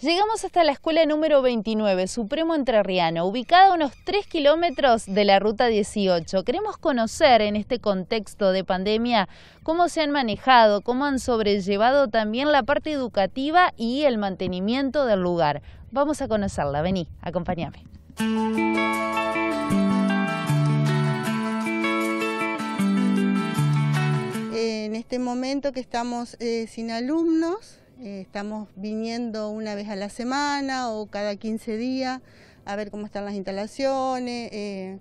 Llegamos hasta la escuela número 29, Supremo Entrerriano, ubicada a unos 3 kilómetros de la ruta 18. Queremos conocer en este contexto de pandemia cómo se han manejado, cómo han sobrellevado también la parte educativa y el mantenimiento del lugar. Vamos a conocerla, vení, acompáñame. En este momento que estamos eh, sin alumnos, eh, estamos viniendo una vez a la semana o cada 15 días a ver cómo están las instalaciones, eh,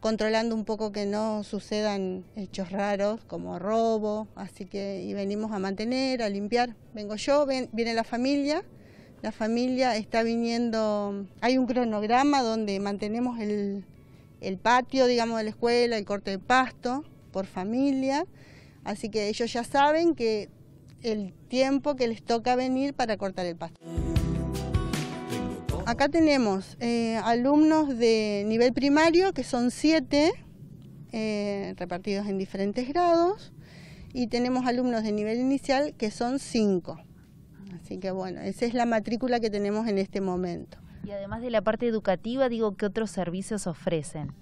controlando un poco que no sucedan hechos raros como robo, así que y venimos a mantener, a limpiar. Vengo yo, viene la familia, la familia está viniendo, hay un cronograma donde mantenemos el, el patio, digamos, de la escuela, el corte de pasto por familia, así que ellos ya saben que el tiempo que les toca venir para cortar el pasto. Acá tenemos eh, alumnos de nivel primario, que son siete, eh, repartidos en diferentes grados, y tenemos alumnos de nivel inicial, que son cinco. Así que bueno, esa es la matrícula que tenemos en este momento. Y además de la parte educativa, digo, ¿qué otros servicios ofrecen?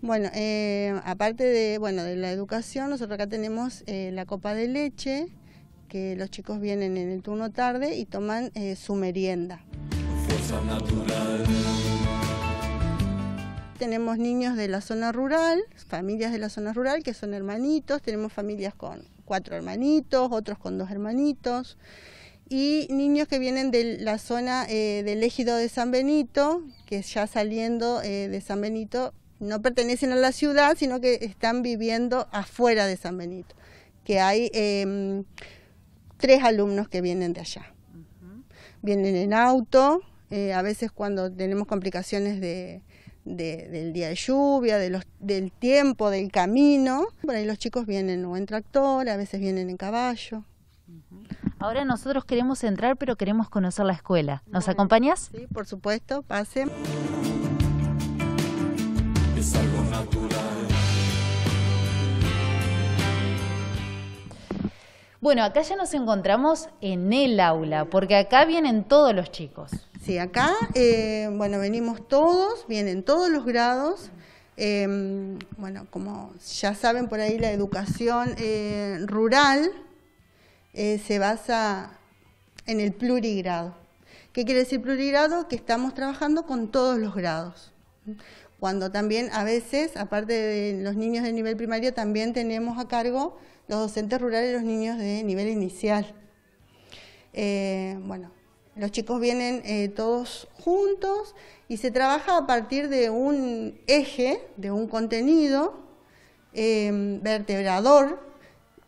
Bueno, eh, aparte de, bueno, de la educación, nosotros acá tenemos la copa de leche, que los chicos vienen en el turno tarde y toman eh, su merienda. Tenemos niños de la zona rural, familias de la zona rural que son hermanitos, tenemos familias con cuatro hermanitos, otros con dos hermanitos y niños que vienen de la zona eh, del ejido de San Benito, que ya saliendo eh, de San Benito no pertenecen a la ciudad, sino que están viviendo afuera de San Benito, que hay em, tres alumnos que vienen de allá. Vienen en auto, eh, a veces cuando tenemos complicaciones del día de lluvia, de los, del tiempo, del camino. Por ahí los chicos vienen o en tractor, a veces vienen en caballo. Ahora nosotros queremos entrar, pero queremos conocer la escuela. ¿Nos acompañas? Sí, por supuesto, pase. Es algo natural. Bueno, acá ya nos encontramos en el aula, porque acá vienen todos los chicos. Sí, acá, eh, bueno, venimos todos, vienen todos los grados. Eh, bueno, como ya saben por ahí, la educación eh, rural se basa en el plurigrado. ¿Qué quiere decir plurigrado? Que estamos trabajando con todos los grados cuando también a veces, aparte de los niños de nivel primario, también tenemos a cargo los docentes rurales, y los niños de nivel inicial. Eh, bueno, los chicos vienen eh, todos juntos y se trabaja a partir de un eje, de un contenido em, vertebrador,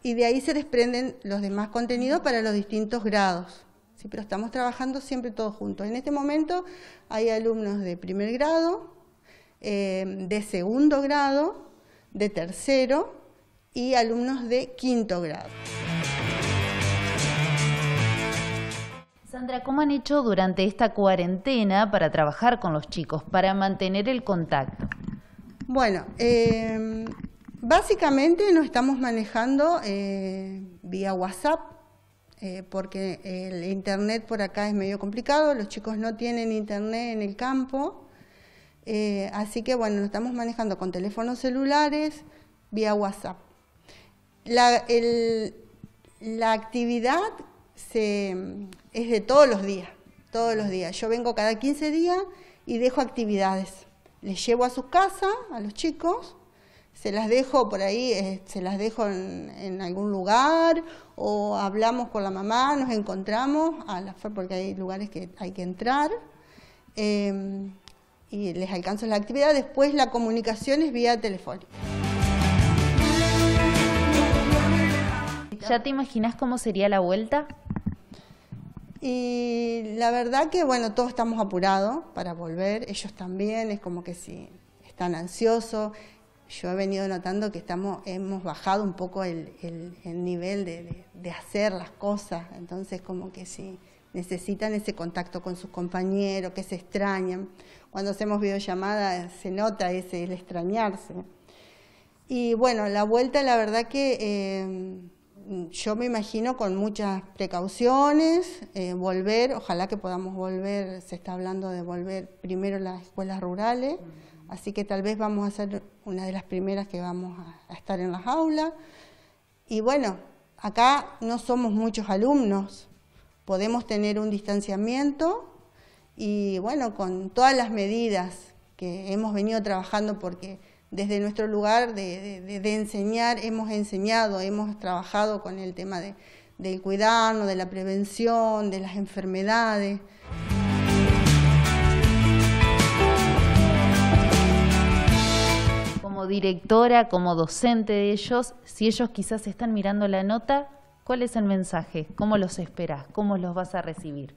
y de ahí se desprenden los demás contenidos para los distintos grados. Pero estamos trabajando siempre todos juntos. En este momento hay alumnos de primer grado, Em, de segundo grado, de tercero y alumnos de quinto grado. Sandra, ¿cómo han hecho durante esta cuarentena para trabajar con los chicos, para mantener el contacto? Bueno, em, básicamente nos estamos manejando eh, vía WhatsApp, eh, porque el internet por acá es medio complicado, los chicos no tienen internet en el campo, eh, así que bueno, lo estamos manejando con teléfonos celulares, vía WhatsApp. La, actividad es de todos los días, todos los días. Yo vengo cada 15 días y dejo actividades. Les llevo a sus casas, a los chicos, se las dejo por ahí, eh, se las dejo en, algún lugar o hablamos con la mamá, nos encontramos, a porque hay lugares que hay que entrar. Eh, y les alcanzo la actividad. Después la comunicación es vía telefónica. ¿Ya te imaginas cómo sería la vuelta? Y la verdad que, bueno, todos estamos apurados para volver, ellos también, es como que si están ansiosos. Yo he venido notando que estamos, hemos bajado un poco el, nivel de, de, hacer las cosas, entonces como que si necesitan ese contacto con sus compañeros, que se extrañan. Cuando hacemos videollamadas se nota ese, el extrañarse. Y bueno, la vuelta la verdad que eh, yo me imagino con muchas precauciones, eh, volver, ojalá que podamos volver, se está hablando de volver primero las escuelas rurales, así que tal vez vamos a ser una de las primeras que vamos a estar en las aulas. Y bueno, acá no somos muchos alumnos, podemos tener un distanciamiento y bueno, con todas las medidas que hemos venido trabajando porque desde nuestro lugar de, enseñar hemos enseñado, hemos trabajado con el tema de, del cuidado, de la prevención, de las enfermedades. Como directora, como docente de ellos, si ellos quizás están mirando la nota, ¿cuál es el mensaje? ¿Cómo los esperas? ¿Cómo los vas a recibir?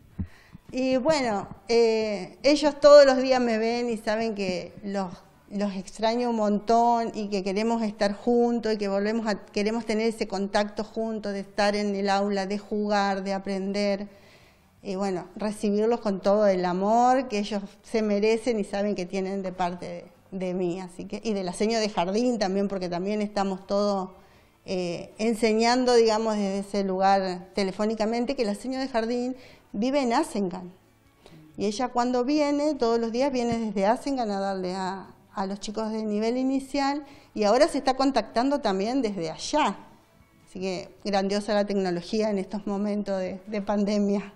Y bueno, eh, ellos todos los días me ven y saben que los, los extraño un montón y que queremos estar juntos y que volvemos a, queremos tener ese contacto juntos, de estar en el aula, de jugar, de aprender. Y bueno, recibirlos con todo el amor que ellos se merecen y saben que tienen de parte de, mí. Así que, y de la seño de jardín también, porque también estamos todos eh, enseñando, digamos, desde ese lugar telefónicamente, que la señora de jardín vive en Asengan. Y ella cuando viene, todos los días viene desde Asengan a darle a, los chicos de nivel inicial y ahora se está contactando también desde allá. Así que grandiosa la tecnología en estos momentos de pandemia.